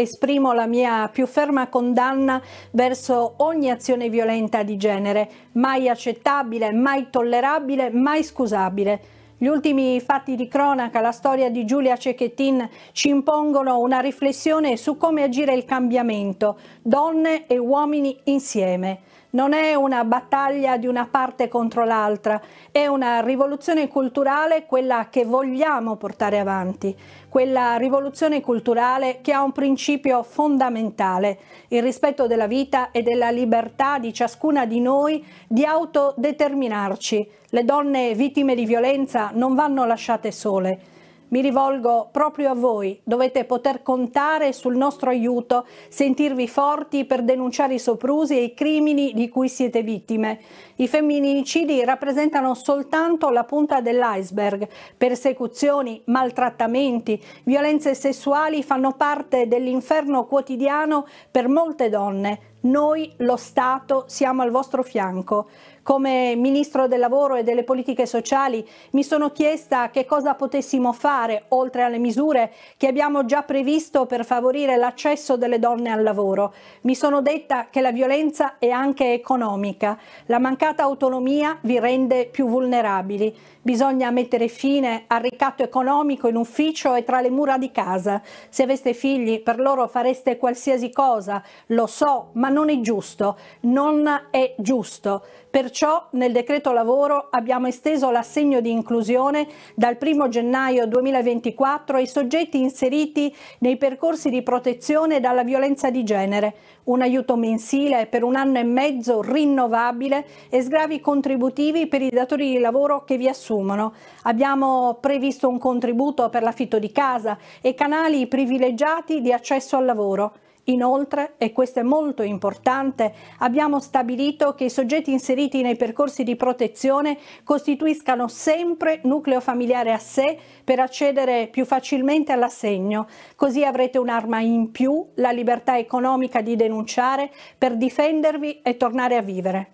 esprimo la mia più ferma condanna verso ogni azione violenta di genere, mai accettabile, mai tollerabile, mai scusabile. Gli ultimi fatti di cronaca, la storia di Giulia Cecchettin, ci impongono una riflessione su come agire il cambiamento, donne e uomini insieme non è una battaglia di una parte contro l'altra, è una rivoluzione culturale quella che vogliamo portare avanti, quella rivoluzione culturale che ha un principio fondamentale, il rispetto della vita e della libertà di ciascuna di noi di autodeterminarci. Le donne vittime di violenza non vanno lasciate sole mi rivolgo proprio a voi, dovete poter contare sul nostro aiuto, sentirvi forti per denunciare i soprusi e i crimini di cui siete vittime. I femminicidi rappresentano soltanto la punta dell'iceberg. Persecuzioni, maltrattamenti, violenze sessuali fanno parte dell'inferno quotidiano per molte donne, noi, lo Stato, siamo al vostro fianco. Come Ministro del Lavoro e delle Politiche Sociali mi sono chiesta che cosa potessimo fare, oltre alle misure che abbiamo già previsto per favorire l'accesso delle donne al lavoro. Mi sono detta che la violenza è anche economica. La mancata autonomia vi rende più vulnerabili. Bisogna mettere fine al ricatto economico in ufficio e tra le mura di casa. Se aveste figli, per loro fareste qualsiasi cosa, lo so, ma non è giusto, non è giusto. Perciò nel decreto lavoro abbiamo esteso l'assegno di inclusione dal 1 gennaio 2024 ai soggetti inseriti nei percorsi di protezione dalla violenza di genere, un aiuto mensile per un anno e mezzo rinnovabile e sgravi contributivi per i datori di lavoro che vi assumono. Abbiamo previsto un contributo per l'affitto di casa e canali privilegiati di accesso al lavoro. Inoltre, e questo è molto importante, abbiamo stabilito che i soggetti inseriti nei percorsi di protezione costituiscano sempre nucleo familiare a sé per accedere più facilmente all'assegno. Così avrete un'arma in più, la libertà economica di denunciare per difendervi e tornare a vivere.